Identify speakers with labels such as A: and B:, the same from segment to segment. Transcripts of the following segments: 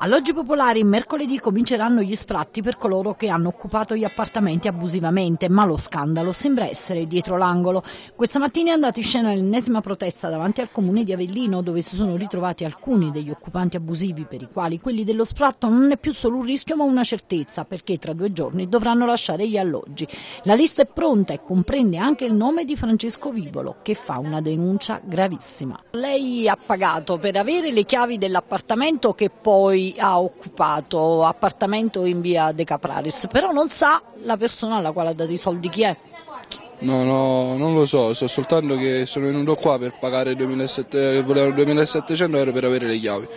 A: Alloggi popolari mercoledì cominceranno gli sfratti per coloro che hanno occupato gli appartamenti abusivamente, ma lo scandalo sembra essere dietro l'angolo. Questa mattina è andata in scena l'ennesima protesta davanti al comune di Avellino, dove si sono ritrovati alcuni degli occupanti abusivi, per i quali quelli dello sfratto non è più solo un rischio ma una certezza, perché tra due giorni dovranno lasciare gli alloggi. La lista è pronta e comprende anche il nome di Francesco Vivolo, che fa una denuncia gravissima. Lei ha pagato per avere le chiavi dell'appartamento che poi ha occupato appartamento in via De Capraris, però non sa la persona alla quale ha dato i soldi chi è.
B: No, no, non lo so, so soltanto che sono venuto qua per pagare 2700, eh, volevano 2700 euro per avere le chiavi.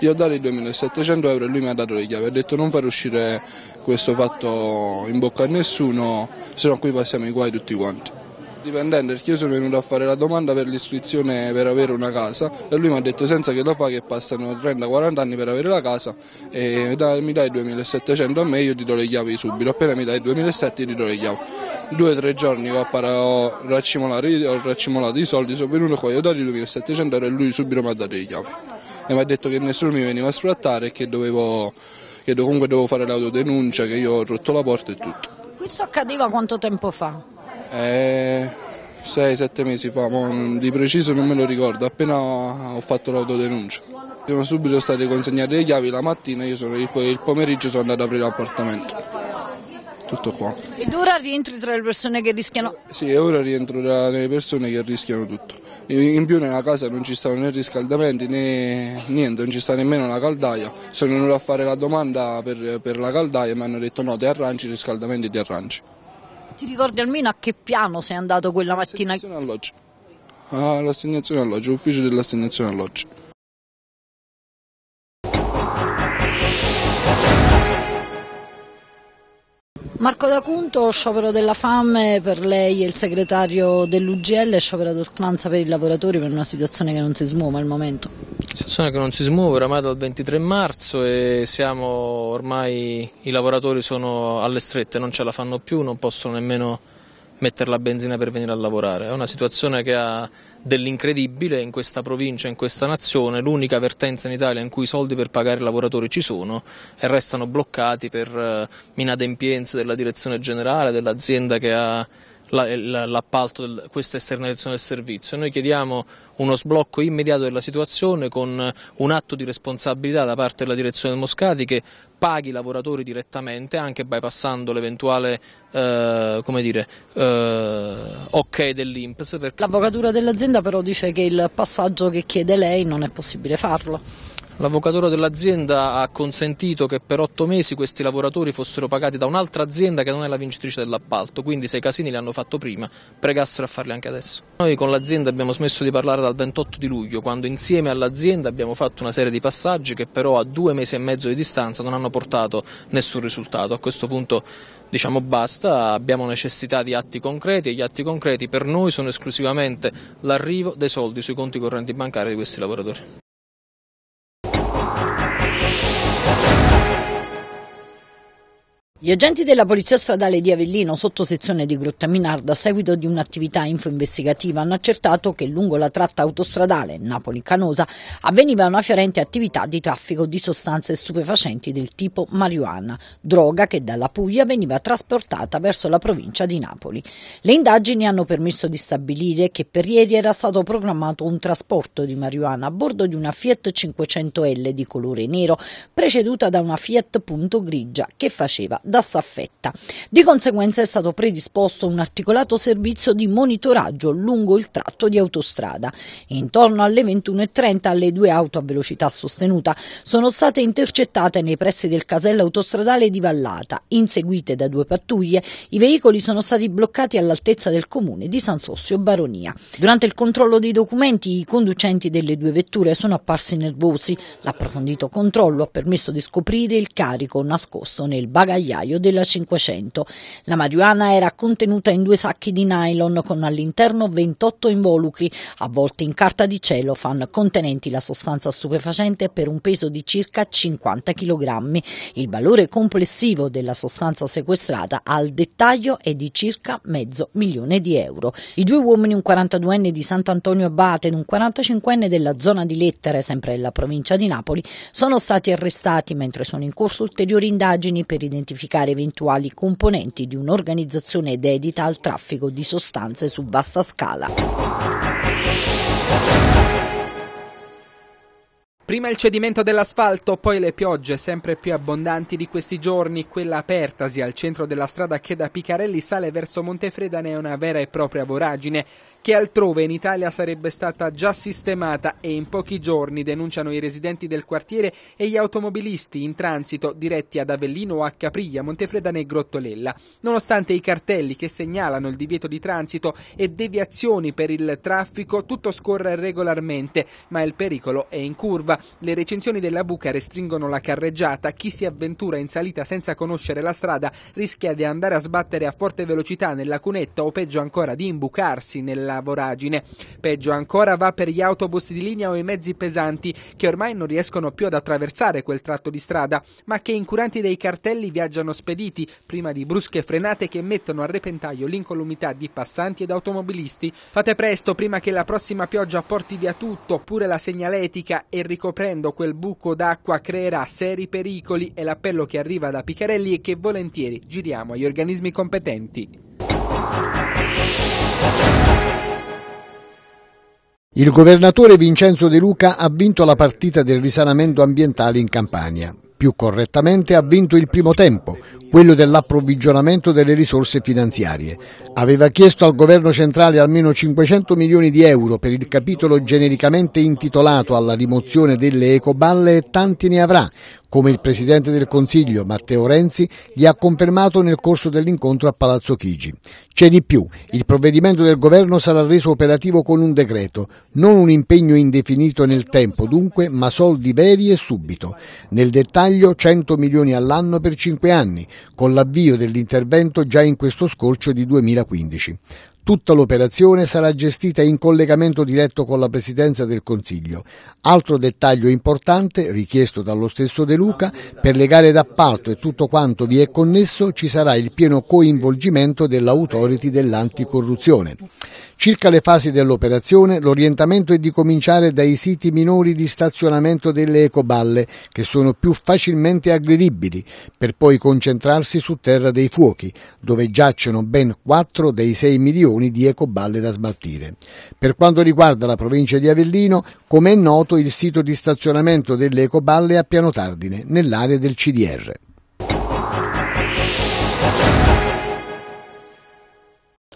B: Io ho dato i 2700 euro e lui mi ha dato le chiavi, ha detto non far uscire questo fatto in bocca a nessuno, se no qui passiamo i guai tutti quanti dipendente perché sono venuto a fare la domanda per l'iscrizione per avere una casa e lui mi ha detto senza che lo fa che passano 30-40 anni per avere la casa e da, mi dai 2700 a me io ti do le chiavi subito, appena mi dai 2700 ti do le chiavi. Due o tre giorni ho, ho, ho raccimolato i soldi, sono venuto qua, io ho dato i 2700 euro e lui subito mi ha dato le chiavi e mi ha detto che nessuno mi veniva a sfrattare e che, dovevo, che comunque dovevo fare l'autodenuncia, che io ho rotto la porta e tutto.
A: Questo accadeva quanto tempo fa?
B: Eh, 6-7 mesi fa, di preciso non me lo ricordo, appena ho fatto l'autodenuncia. Sono subito state consegnate le chiavi la mattina, io sono, il pomeriggio sono andato ad aprire l'appartamento. Tutto qua.
A: Ed ora rientri tra le persone che rischiano?
B: Sì, ora rientro tra le persone che rischiano tutto. In più nella casa non ci stanno né riscaldamenti né niente, non ci sta nemmeno la caldaia. Sono venuto a fare la domanda per, per la caldaia e mi hanno detto no, ti arrangi, riscaldamenti ti arrangi.
A: Ti ricordi almeno a che piano sei andato quella mattina? L'assegnazione alloggio.
B: Ah, l'assegnazione alloggio, ufficio dell'assegnazione alloggio.
A: Marco D'Acunto, sciopero della fame, per lei e il segretario dell'UGL, sciopero d'oltranza per i lavoratori per una situazione che non si smuove al momento.
C: Situazione che non si smuove oramai dal 23 marzo e siamo ormai, i lavoratori sono alle strette, non ce la fanno più, non possono nemmeno mettere la benzina per venire a lavorare. È una situazione che ha dell'incredibile in questa provincia, in questa nazione, l'unica vertenza in Italia in cui i soldi per pagare i lavoratori ci sono e restano bloccati per eh, inadempienze della direzione generale, dell'azienda che ha eh, l'appalto di questa esternalizzazione del servizio. Noi chiediamo uno sblocco immediato della situazione con eh, un atto di responsabilità da parte della direzione del Moscati che paghi i lavoratori direttamente anche bypassando l'eventuale eh, eh, ok dell'Inps. Perché...
A: L'avvocatura dell'azienda però dice che il passaggio che chiede lei non è possibile farlo.
C: L'avvocatura dell'azienda ha consentito che per otto mesi questi lavoratori fossero pagati da un'altra azienda che non è la vincitrice dell'appalto, quindi se i casini li hanno fatto prima, pregassero a farli anche adesso. Noi con l'azienda abbiamo smesso di parlare dal 28 di luglio, quando insieme all'azienda abbiamo fatto una serie di passaggi che però a due mesi e mezzo di distanza non hanno portato nessun risultato. A questo punto diciamo basta, abbiamo necessità di atti concreti e gli atti concreti per noi sono esclusivamente l'arrivo dei soldi sui conti correnti bancari di questi lavoratori.
A: Gli agenti della Polizia Stradale di Avellino, sotto sezione di Grottaminarda, a seguito di un'attività info-investigativa, hanno accertato che lungo la tratta autostradale Napoli-Canosa avveniva una fiorente attività di traffico di sostanze stupefacenti del tipo marijuana, droga che dalla Puglia veniva trasportata verso la provincia di Napoli. Le indagini hanno permesso di stabilire che per ieri era stato programmato un trasporto di marijuana a bordo di una Fiat 500L di colore nero, preceduta da una Fiat Punto Grigia che faceva da da staffetta. Di conseguenza è stato predisposto un articolato servizio di monitoraggio lungo il tratto di autostrada. Intorno alle 21.30 le due auto a velocità sostenuta sono state intercettate nei pressi del casello autostradale di Vallata. Inseguite da due pattuglie, i veicoli sono stati bloccati all'altezza del comune di San Sossio Baronia. Durante il controllo dei documenti, i conducenti delle due vetture sono apparsi nervosi. L'approfondito controllo ha permesso di scoprire il carico nascosto nel bagagliaio febbraio del 500. La marijuana era contenuta in due sacchi di nylon con all'interno 28 involucri avvolti in carta di cellophane contenenti la sostanza stupefacente per un peso di circa 50 kg. Il valore complessivo della sostanza sequestrata al dettaglio è di circa mezzo milione di euro. I due uomini, un 42enne di Sant'Antonio Abate ed un 45enne della zona di Lettere, sempre della provincia di Napoli, sono stati arrestati mentre sono in corso ulteriori indagini per identificare identificare eventuali componenti di un'organizzazione dedita al traffico di sostanze su vasta scala. Prima il cedimento
D: dell'asfalto, poi le piogge sempre più abbondanti di questi giorni, quella apertasi al centro della strada che da Picarelli sale verso Montefredane è una vera e propria voragine che altrove in Italia sarebbe stata già sistemata e in pochi giorni denunciano i residenti del quartiere e gli automobilisti in transito diretti ad Avellino o a Capriglia, Montefredane e Grottolella. Nonostante i cartelli che segnalano il divieto di transito e deviazioni per il traffico, tutto scorre regolarmente, ma il pericolo è in curva Bratislava. Le recensioni della buca restringono la carreggiata. Chi si avventura in salita senza conoscere la strada rischia di andare a sbattere a forte velocità nella cunetta o peggio ancora di imbucarsi nella voragine. Peggio ancora va per gli autobus di linea o i mezzi pesanti che ormai non riescono più ad attraversare quel tratto di strada, ma che incuranti dei cartelli viaggiano spediti prima di brusche frenate che mettono a repentaglio l'incolumità di passanti ed automobilisti. Fate presto prima che la prossima pioggia porti via tutto, pure la segnaletica e ricordate scoprendo quel buco d'acqua creerà seri pericoli e l'appello che arriva da Piccarelli è che volentieri giriamo agli organismi competenti.
E: Il governatore Vincenzo De Luca ha vinto la partita del risanamento ambientale in Campania. Più correttamente ha vinto il primo tempo, quello dell'approvvigionamento delle risorse finanziarie. Aveva chiesto al governo centrale almeno 500 milioni di euro per il capitolo genericamente intitolato alla rimozione delle ecoballe e tanti ne avrà, come il Presidente del Consiglio Matteo Renzi gli ha confermato nel corso dell'incontro a Palazzo Chigi. C'è di più, il provvedimento del governo sarà reso operativo con un decreto, non un impegno indefinito nel tempo dunque, ma soldi veri e subito. Nel dettaglio 100 milioni all'anno per 5 anni, con l'avvio dell'intervento già in questo scorcio di 2015. Tutta l'operazione sarà gestita in collegamento diretto con la Presidenza del Consiglio. Altro dettaglio importante, richiesto dallo stesso De Luca, per le gare d'appalto e tutto quanto vi è connesso ci sarà il pieno coinvolgimento dell'autority dell'anticorruzione. Circa le fasi dell'operazione, l'orientamento è di cominciare dai siti minori di stazionamento delle ecoballe, che sono più facilmente aggredibili, per poi concentrarsi su Terra dei Fuochi, dove giacciono ben 4 dei 6 milioni di ecoballe da smaltire. Per quanto riguarda la provincia di Avellino, come è noto il sito di stazionamento delle ecoballe è a Piano Tardine, nell'area del CDR.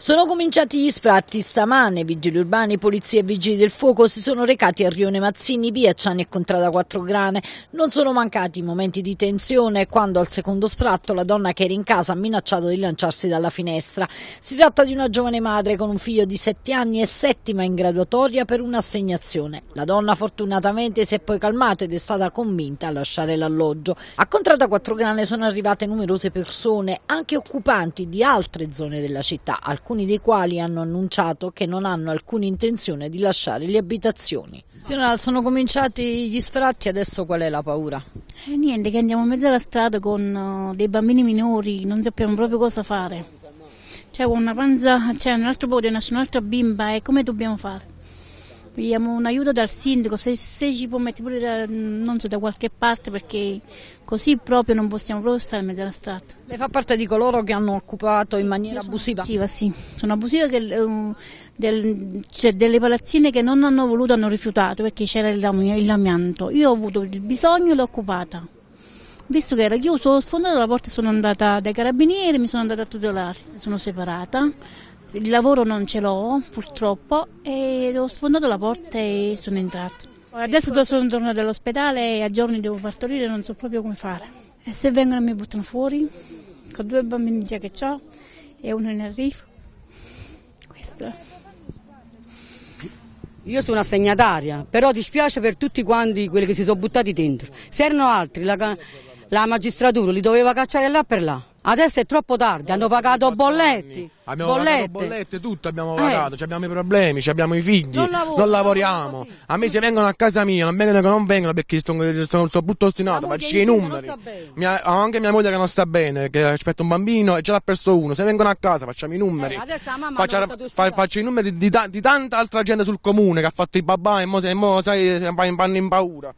A: Sono cominciati gli sfratti stamane. Vigili urbani, polizia e vigili del fuoco si sono recati a Rione Mazzini, via Ciani e Contrada Quattro Grane. Non sono mancati momenti di tensione quando al secondo sfratto la donna che era in casa ha minacciato di lanciarsi dalla finestra. Si tratta di una giovane madre con un figlio di 7 anni e settima in graduatoria per un'assegnazione. La donna fortunatamente si è poi calmata ed è stata convinta a lasciare l'alloggio. A Contrada Quattro Grane sono arrivate numerose persone, anche occupanti di altre zone della città, alcune alcuni dei quali hanno annunciato che non hanno alcuna intenzione di lasciare le abitazioni. Signora, sono cominciati gli sfratti, adesso qual è la paura? Eh, niente, che andiamo in mezzo alla strada con eh, dei bambini minori, non sappiamo proprio cosa fare. C'è una panza, c'è un altro podio, nasce un'altra bimba e eh, come dobbiamo fare? Vogliamo un aiuto dal sindaco, se, se ci può mettere pure da, non so, da qualche parte perché così proprio non possiamo proprio stare in mezzo alla strada. Le fa parte di coloro che hanno occupato in maniera abusiva? Abusiva, sì. Sono abusiva che, um, del, cioè, delle palazzine che non hanno voluto, hanno rifiutato perché c'era il, il lamianto. Io ho avuto il bisogno e l'ho occupata visto che era chiuso, ho sfondato la porta e sono andata dai carabinieri, mi sono andata a tutelare, sono separata, il lavoro non ce l'ho purtroppo e ho sfondato la porta e sono entrata. Adesso sono tornata all'ospedale e a giorni devo partorire, non so proprio come fare. E se vengono mi buttano fuori, con due bambini già che ho e uno in arrivo. Questo. Io sono assegnataria, però dispiace per tutti quanti quelli che si sono buttati dentro. Se erano altri, la, la magistratura li doveva cacciare là per là. Adesso è troppo tardi, hanno eh, pagato bolletti.
F: Abbiamo bollette. pagato bollette, tutto abbiamo eh. pagato, eh. abbiamo i problemi, abbiamo i figli, non, lavoro, non lavoriamo. Non a me se vengono a casa mia, non vengono che non vengono perché sono, sono, sono tutto ostinato, faccio i numeri. Mia, ho anche mia moglie che non sta bene, che aspetta un bambino e ce l'ha perso uno. Se vengono a casa facciamo i numeri. Eh, faccio, fa, faccio, i numeri di, di, di, tanta altra gente sul comune che ha fatto i babà e mo, e mo sai, vanno in paura.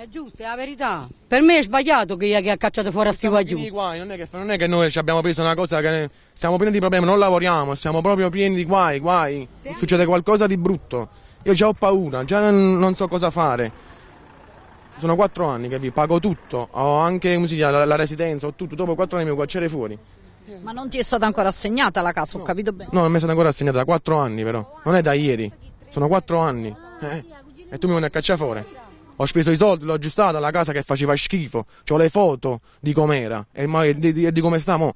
A: È giusto, è la verità. Per me è sbagliato che, che ha cacciato fuori a sti guai, guai. Non, è che,
F: non è che noi ci abbiamo preso una cosa che ne, siamo pieni di problemi, non lavoriamo, siamo proprio pieni di guai, guai. Sì. Succede qualcosa di brutto. Io già ho paura, già non, so cosa fare. Sono quattro anni che vi pago tutto, ho anche musica, la, la, residenza, ho tutto. Dopo quattro anni mi guacciere fuori.
A: Ma non ti è stata ancora assegnata la casa, ho capito bene?
F: No, non mi è stata ancora assegnata da quattro anni però. Non è da ieri, sono quattro anni. Eh. E tu mi vieni a cacciare fuori ho speso i soldi, l'ho aggiustata la casa che faceva schifo, ho le foto di com'era e di, di, di come sta mo'.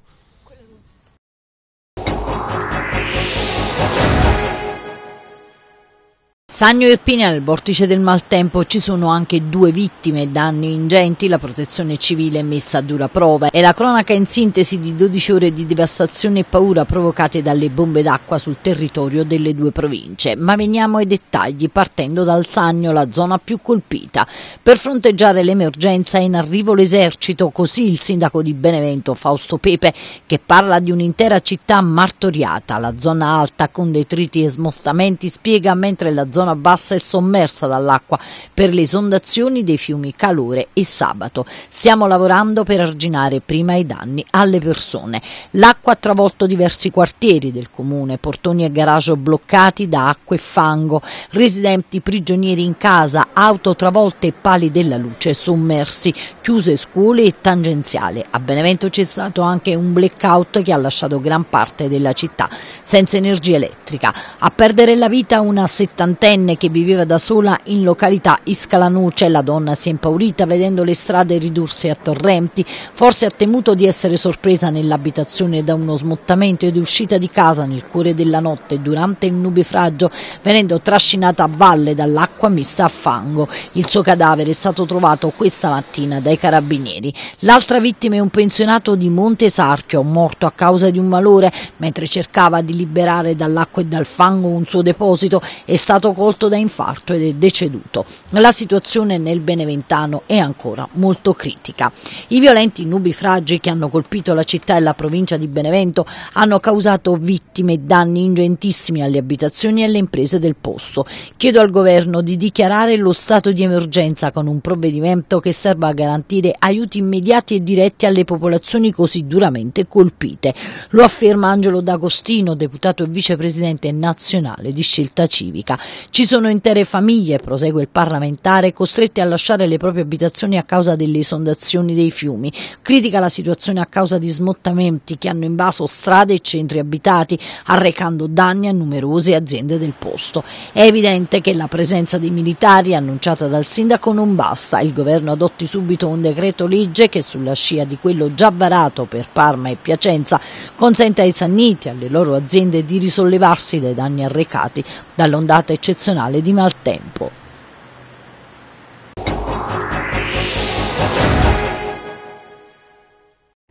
A: Sagno Irpina al vortice del maltempo ci sono anche due vittime e danni ingenti, la protezione civile è messa a dura prova e la cronaca in sintesi di 12 ore di devastazione e paura provocate dalle bombe d'acqua sul territorio delle due province. Ma veniamo ai dettagli partendo dal Sagno, la zona più colpita. Per fronteggiare l'emergenza è in arrivo l'esercito, così il sindaco di Benevento Fausto Pepe che parla di un'intera città martoriata. La zona alta con detriti e smostamenti spiega mentre la zona zona bassa è sommersa dall'acqua per le esondazioni dei fiumi Calore e Sabato. Stiamo lavorando per arginare prima i danni alle persone. L'acqua ha travolto diversi quartieri del comune, portoni e garage bloccati da acqua e fango, residenti prigionieri in casa, auto travolte e pali della luce sommersi, chiuse scuole e tangenziale. A Benevento c'è stato anche un blackout che ha lasciato gran parte della città senza energia elettrica. A perdere la vita una settantena ventenne che viveva da sola in località Iscalanuce. La donna si è impaurita vedendo le strade ridursi a torrenti. Forse ha temuto di essere sorpresa nell'abitazione da uno smottamento ed è uscita di casa nel cuore della notte durante il nubifragio, venendo trascinata a valle dall'acqua mista a fango. Il suo cadavere è stato trovato questa mattina dai carabinieri. L'altra vittima è un pensionato di Monte Sarchio, morto a causa di un malore mentre cercava di liberare dall'acqua e dal fango un suo deposito. È stato colto da infarto ed è deceduto. La situazione nel Beneventano è ancora molto critica. I violenti nubifragi che hanno colpito la città e la provincia di Benevento hanno causato vittime e danni ingentissimi alle abitazioni e alle imprese del posto. Chiedo al governo di dichiarare lo stato di emergenza con un provvedimento che serva a garantire aiuti immediati e diretti alle popolazioni così duramente colpite. Lo afferma Angelo D'Agostino, deputato e vicepresidente nazionale di Scelta Civica. Ci sono intere famiglie, prosegue il parlamentare, costrette a lasciare le proprie abitazioni a causa delle esondazioni dei fiumi. Critica la situazione a causa di smottamenti che hanno invaso strade e centri abitati, arrecando danni a numerose aziende del posto. È evidente che la presenza dei militari annunciata dal sindaco non basta. Il governo adotti subito un decreto legge che sulla scia di quello già varato per Parma e Piacenza consente ai sanniti e alle loro aziende di risollevarsi dai danni arrecati dall'ondata eccezionale nazionale di maltempo.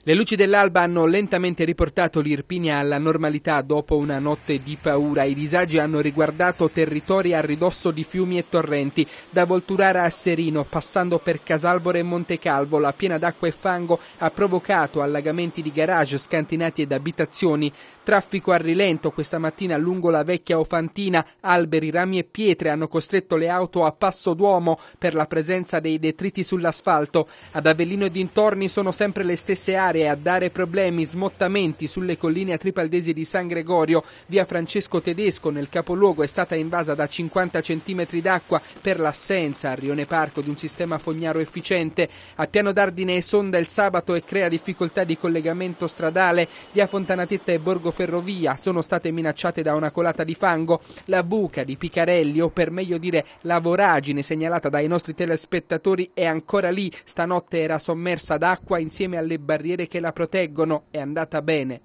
D: Le luci dell'alba hanno lentamente riportato l'Irpinia alla normalità dopo una notte di paura. I disagi hanno riguardato territori a ridosso di fiumi e torrenti, da Volturara a Serino, passando per Casalbore e Montecalvo. La piena d'acqua e fango ha provocato allagamenti di garage, scantinati ed abitazioni. Traffico a rilento questa mattina lungo la vecchia Ofantina, alberi, rami e pietre hanno costretto le auto a passo d'uomo per la presenza dei detriti sull'asfalto. Ad Avellino e dintorni sono sempre le stesse aree a dare problemi, smottamenti sulle colline a Tripaldesi di San Gregorio. Via Francesco Tedesco nel capoluogo è stata invasa da 50 cm d'acqua per l'assenza a Rione Parco di un sistema fognaro efficiente. A Piano d'Ardine sonda il sabato e crea difficoltà di collegamento stradale. Via Fontanatetta e Borgo ferrovia sono state minacciate da una colata di fango, la buca di Picarelli o per meglio dire la voragine segnalata dai nostri telespettatori è ancora lì, stanotte era sommersa d'acqua insieme alle barriere che la proteggono, è andata bene.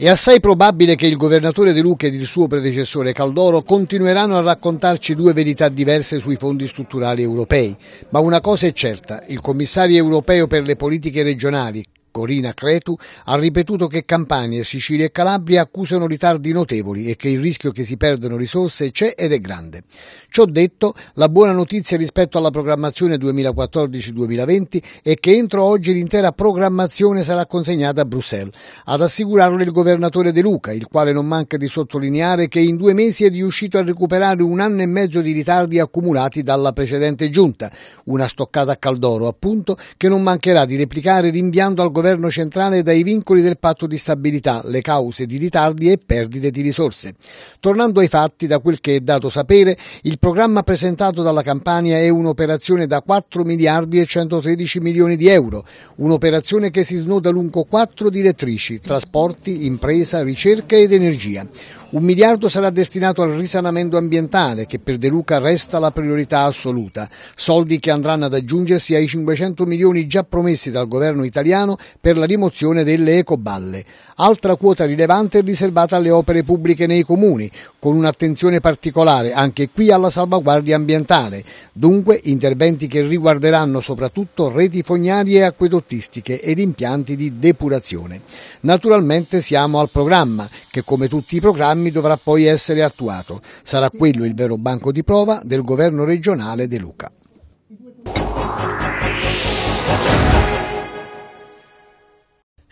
E: È assai probabile che il governatore De Luca ed il suo predecessore Caldoro continueranno a raccontarci due verità diverse sui fondi strutturali europei, ma una cosa è certa, il commissario europeo per le politiche regionali, Corina Cretu, ha ripetuto che Campania, Sicilia e Calabria accusano ritardi notevoli e che il rischio che si perdano risorse c'è ed è grande. Ciò detto, la buona notizia rispetto alla programmazione 2014-2020 è che entro oggi l'intera programmazione sarà consegnata a Bruxelles. Ad assicurarlo il governatore De Luca, il quale non manca di sottolineare che in due mesi è riuscito a recuperare un anno e mezzo di ritardi accumulati dalla precedente giunta, una stoccata a Caldoro appunto, che non mancherà di replicare rinviando al governo governo centrale dai vincoli del patto di stabilità, le cause di ritardi e perdite di risorse. Tornando ai fatti, da quel che è dato sapere, il programma presentato dalla Campania è un'operazione da 4 miliardi e 113 milioni di euro, un'operazione che si snoda lungo quattro direttrici, trasporti, impresa, ricerca ed energia. Un miliardo sarà destinato al risanamento ambientale, che per De Luca resta la priorità assoluta, soldi che andranno ad aggiungersi ai 500 milioni già promessi dal governo italiano per la rimozione delle ecoballe. Altra quota rilevante è riservata alle opere pubbliche nei comuni, con un'attenzione particolare anche qui alla salvaguardia ambientale, dunque interventi che riguarderanno soprattutto reti fognarie e acquedottistiche ed impianti di depurazione. Naturalmente siamo al programma che come tutti i programmi dovrà poi essere attuato. Sarà quello il vero banco di prova del governo regionale De Luca.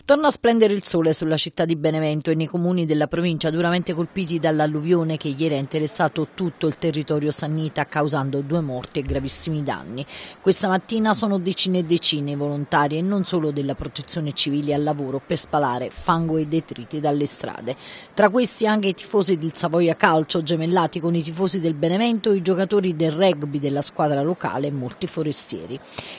A: Torna a splendere il sole sulla città di Benevento e nei comuni della provincia duramente colpiti dall'alluvione che ieri ha interessato tutto il territorio sannita causando due morti e gravissimi danni. Questa mattina sono decine e decine i volontari e non solo della protezione civile al lavoro per spalare fango e detriti dalle strade. Tra questi anche i tifosi del Savoia Calcio gemellati con i tifosi del Benevento, i giocatori del rugby della squadra locale e molti forestieri.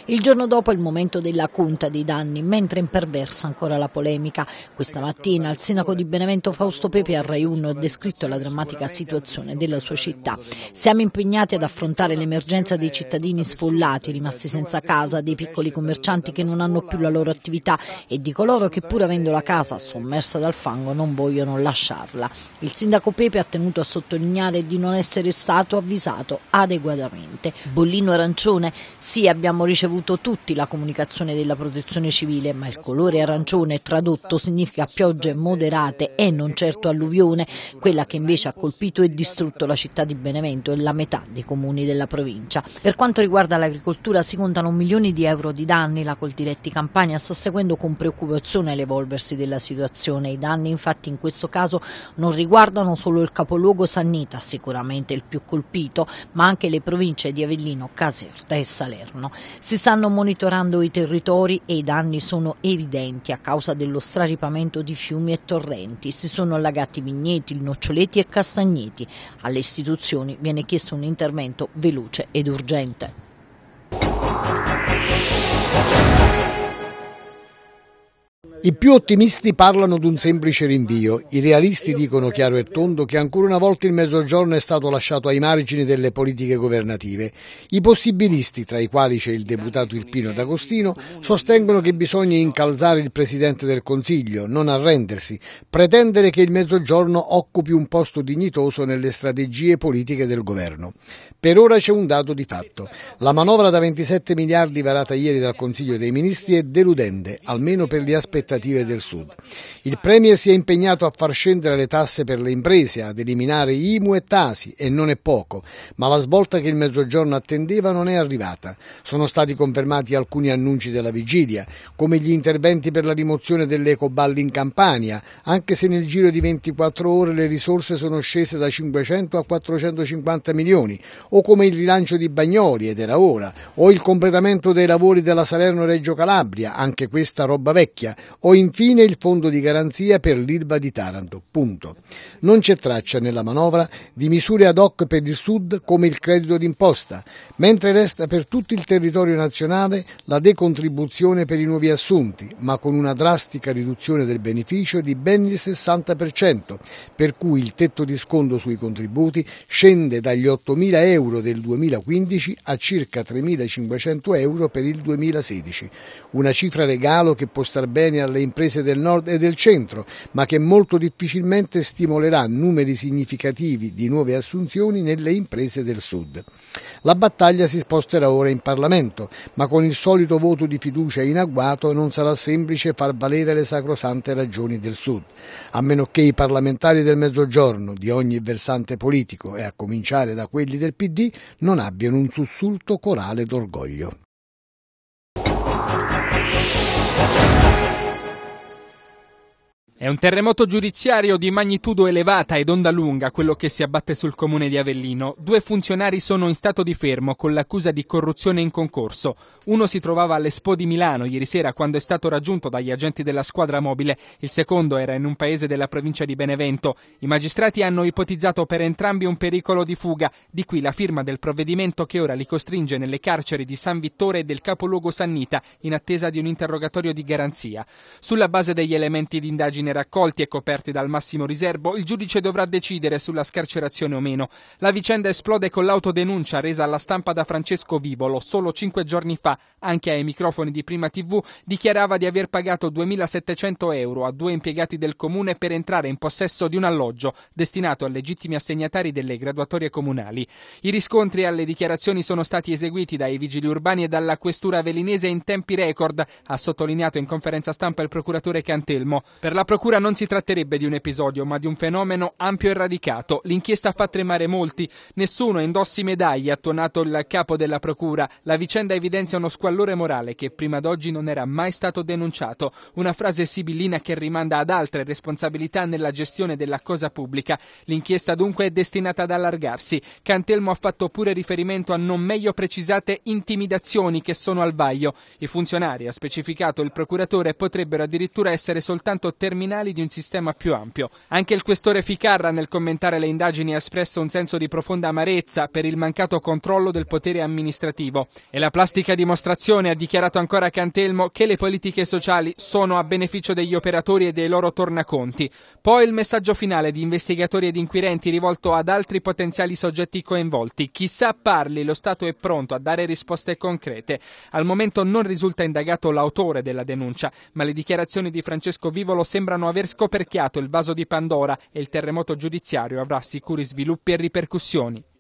A: Il giorno dopo è il momento della conta dei danni mentre imperversa ancora la polemica. Questa mattina il sindaco di Benevento Fausto Pepe a Rai 1 ha descritto la drammatica situazione della sua città. Siamo impegnati ad affrontare l'emergenza dei cittadini sfollati, rimasti senza casa, dei piccoli commercianti che non hanno più la loro attività e di coloro che pur avendo la casa sommersa dal fango non vogliono lasciarla. Il sindaco Pepe ha tenuto a sottolineare di non essere stato avvisato adeguatamente. Bollino arancione? Sì, abbiamo ricevuto tutti la comunicazione della protezione civile, ma il colore arancione alluvione tradotto significa piogge moderate e non certo alluvione, quella che invece ha colpito e distrutto la città di Benevento e la metà dei comuni della provincia. Per quanto riguarda l'agricoltura si contano milioni di euro di danni, la Coltiretti Campania sta seguendo con preoccupazione l'evolversi della situazione. I danni infatti in questo caso non riguardano solo il capoluogo Sannita, sicuramente il più colpito, ma anche le province di Avellino, Caserta e Salerno. Si stanno monitorando i territori e i danni sono evidenti a causa causa dello straripamento di fiumi e torrenti. Si sono allagati vigneti, noccioleti e castagneti. Alle istituzioni viene chiesto un intervento veloce ed urgente.
E: I più ottimisti parlano di un semplice rinvio, i realisti dicono chiaro e tondo che ancora una volta il mezzogiorno è stato lasciato ai margini delle politiche governative. I possibilisti, tra i quali c'è il deputato Irpino D'Agostino, sostengono che bisogna incalzare il Presidente del Consiglio, non arrendersi, pretendere che il mezzogiorno occupi un posto dignitoso nelle strategie politiche del governo. Per ora c'è un dato di fatto. La manovra da 27 miliardi varata ieri dal Consiglio dei Ministri è deludente, almeno per gli aspetti aspettative del Sud. Il Premier si è impegnato a far scendere le tasse per le imprese, ad eliminare IMU e Tasi, e non è poco, ma la svolta che il Mezzogiorno attendeva non è arrivata. Sono stati confermati alcuni annunci della vigilia, come gli interventi per la rimozione delle ecoballe in Campania, anche se nel giro di 24 ore le risorse sono scese da 500 a 450 milioni, o come il rilancio di Bagnoli, ed era ora, o il completamento dei lavori della Salerno-Reggio Calabria, anche questa roba vecchia, o infine il fondo di garanzia per l'Irba di Taranto. Punto. Non c'è traccia nella manovra di misure ad hoc per il Sud come il credito d'imposta, mentre resta per tutto il territorio nazionale la decontribuzione per i nuovi assunti, ma con una drastica riduzione del beneficio di ben il 60%, per cui il tetto di sconto sui contributi scende dagli 8.000 euro del 2015 a circa 3.500 euro per il 2016, una cifra regalo che può star bene alla alle imprese del nord e del centro, ma che molto difficilmente stimolerà numeri significativi di nuove assunzioni nelle imprese del sud. La battaglia si sposterà ora in Parlamento, ma con il solito voto di fiducia in agguato non sarà semplice far valere le sacrosante ragioni del sud, a meno che i parlamentari del mezzogiorno, di ogni versante politico e a cominciare da quelli del PD, non abbiano un sussulto corale d'orgoglio.
D: È un terremoto giudiziario di magnitudo elevata ed onda lunga quello che si abbatte sul comune di Avellino. Due funzionari sono in stato di fermo con l'accusa di corruzione in concorso. Uno si trovava all'Expo di Milano ieri sera quando è stato raggiunto dagli agenti della squadra mobile. Il secondo era in un paese della provincia di Benevento. I magistrati hanno ipotizzato per entrambi un pericolo di fuga, di qui la firma del provvedimento che ora li costringe nelle carceri di San Vittore e del capoluogo Sannita in attesa di un interrogatorio di garanzia. Sulla base degli elementi di indagine bene raccolti e coperti dal massimo riservo, il giudice dovrà decidere sulla scarcerazione o meno. La vicenda esplode con l'autodenuncia resa alla stampa da Francesco Vivolo. Solo cinque giorni fa, anche ai microfoni di Prima TV, dichiarava di aver pagato 2.700 euro a due impiegati del comune per entrare in possesso di un alloggio destinato a legittimi assegnatari delle graduatorie comunali. I riscontri alle dichiarazioni sono stati eseguiti dai vigili urbani e dalla questura velinese in tempi record, ha sottolineato in conferenza stampa il procuratore Cantelmo. Per la procura procura non si tratterebbe di un episodio, ma di un fenomeno ampio e radicato. L'inchiesta fa tremare molti, nessuno indossi medaglie, ha tuonato il capo della procura. La vicenda evidenzia uno squallore morale che prima d'oggi non era mai stato denunciato, una frase sibillina che rimanda ad altre responsabilità nella gestione della cosa pubblica. L'inchiesta dunque è destinata ad allargarsi. Cantelmo ha fatto pure riferimento a non meglio precisate intimidazioni che sono al vaglio. I funzionari, ha specificato il procuratore, potrebbero addirittura essere soltanto terminati criminali di un sistema più ampio. Anche il questore Ficarra nel commentare le indagini ha espresso un senso di profonda amarezza per il mancato controllo del potere amministrativo e la plastica dimostrazione ha dichiarato ancora Cantelmo che le politiche sociali sono a beneficio degli operatori e dei loro tornaconti. Poi il messaggio finale di investigatori ed inquirenti rivolto ad altri potenziali soggetti coinvolti. Chissà parli, lo Stato è pronto a dare risposte concrete. Al momento non risulta indagato l'autore della denuncia, ma le dichiarazioni di Francesco Vivolo sembrano sembrano aver scoperchiato il vaso di Pandora e il terremoto giudiziario avrà sicuri sviluppi e ripercussioni.